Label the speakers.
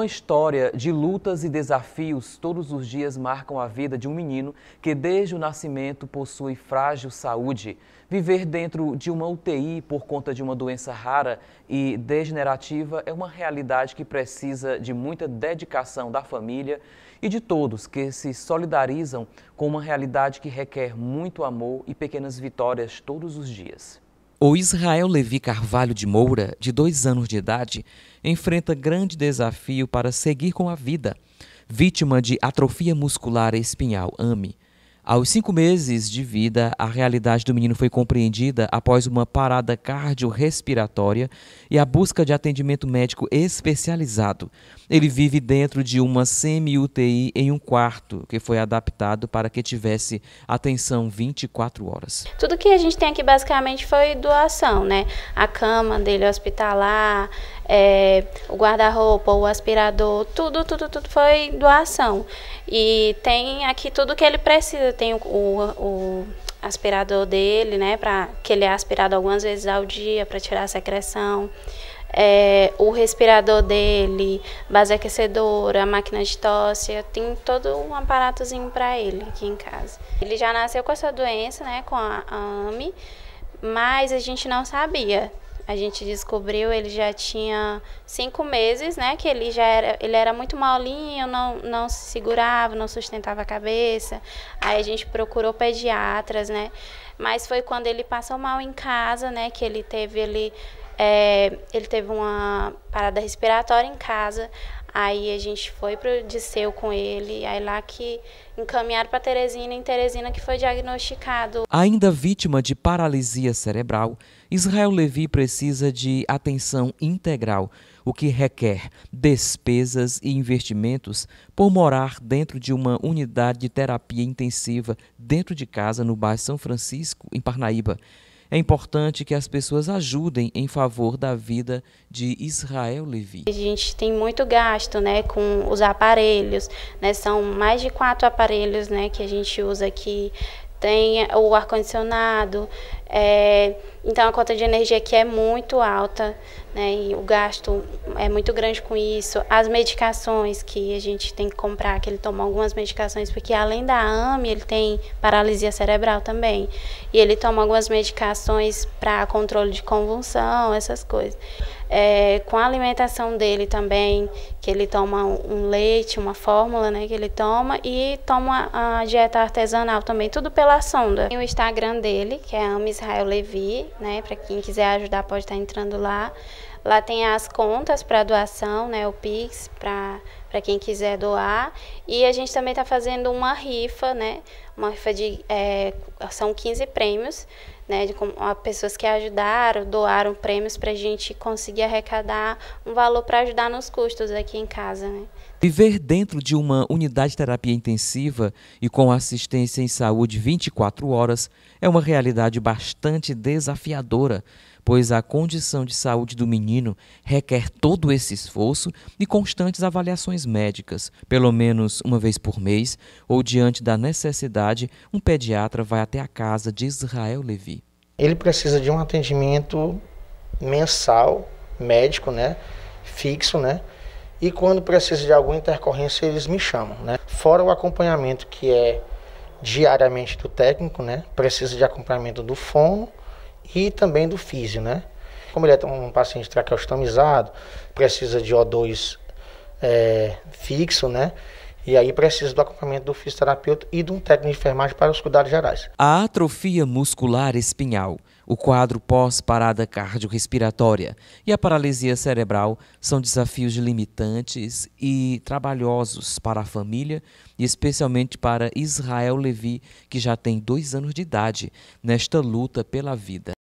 Speaker 1: Uma história de lutas e desafios todos os dias marcam a vida de um menino que desde o nascimento possui frágil saúde. Viver dentro de uma UTI por conta de uma doença rara e degenerativa é uma realidade que precisa de muita dedicação da família e de todos que se solidarizam com uma realidade que requer muito amor e pequenas vitórias todos os dias. O Israel Levi Carvalho de Moura, de dois anos de idade, enfrenta grande desafio para seguir com a vida. Vítima de atrofia muscular espinhal AME, aos cinco meses de vida, a realidade do menino foi compreendida após uma parada cardiorrespiratória e a busca de atendimento médico especializado. Ele vive dentro de uma semi-UTI em um quarto que foi adaptado para que tivesse atenção 24 horas.
Speaker 2: Tudo que a gente tem aqui basicamente foi doação, né? A cama dele hospitalar, é, o guarda-roupa, o aspirador, tudo, tudo, tudo foi doação. E tem aqui tudo que ele precisa, tem o, o, o aspirador dele, né, para que ele é aspirado algumas vezes ao dia para tirar a secreção. É, o respirador dele, base aquecedora, máquina de tosse, eu tenho todo um aparatozinho para ele aqui em casa. Ele já nasceu com essa doença, né, com a AMI, mas a gente não sabia. A gente descobriu, ele já tinha cinco meses, né? Que ele já era, ele era muito molinho, não, não se segurava, não sustentava a cabeça. Aí a gente procurou pediatras, né? Mas foi quando ele passou mal em casa, né? Que ele teve ele, é, ele teve uma parada respiratória em casa. Aí a gente foi para o Disseu com ele, aí lá que encaminharam para Teresina, em Teresina que foi diagnosticado.
Speaker 1: Ainda vítima de paralisia cerebral, Israel Levi precisa de atenção integral, o que requer despesas e investimentos por morar dentro de uma unidade de terapia intensiva dentro de casa no bairro São Francisco, em Parnaíba. É importante que as pessoas ajudem em favor da vida de Israel Levi.
Speaker 2: A gente tem muito gasto né, com os aparelhos, né, são mais de quatro aparelhos né, que a gente usa aqui. Tem o ar-condicionado, é, então a conta de energia aqui é muito alta, né? E o gasto é muito grande com isso. As medicações que a gente tem que comprar, que ele toma algumas medicações, porque além da AME, ele tem paralisia cerebral também. E ele toma algumas medicações para controle de convulsão, essas coisas. É, com a alimentação dele também, que ele toma um leite, uma fórmula, né, que ele toma, e toma a dieta artesanal também, tudo pela sonda. Tem o Instagram dele, que é Ames Israel Levi, né? Para quem quiser ajudar pode estar tá entrando lá. Lá tem as contas para doação, né? O Pix para quem quiser doar. E a gente também está fazendo uma rifa, né? Uma rifa de é, são 15 prêmios né, de como, a pessoas que ajudaram, doaram prêmios para a gente conseguir arrecadar um valor para ajudar nos custos aqui em casa. Né.
Speaker 1: Viver dentro de uma unidade de terapia intensiva e com assistência em saúde 24 horas é uma realidade bastante desafiadora, pois a condição de saúde do menino requer todo esse esforço e constantes avaliações médicas, pelo menos uma vez por mês, ou diante da necessidade, um pediatra vai até a casa de Israel Levi.
Speaker 2: Ele precisa de um atendimento mensal, médico, né, fixo, né? E quando precisa de alguma intercorrência, eles me chamam, né? Fora o acompanhamento que é diariamente do técnico, né? Precisa de acompanhamento do fono e também do físio, né? Como ele é um paciente traqueostomizado, precisa de O2 é, fixo, né? E aí precisa do acompanhamento do fisioterapeuta e de um técnico de enfermagem para os cuidados gerais.
Speaker 1: A atrofia muscular espinhal, o quadro pós-parada cardiorrespiratória e a paralisia cerebral são desafios limitantes e trabalhosos para a família e especialmente para Israel Levi, que já tem dois anos de idade nesta luta pela vida.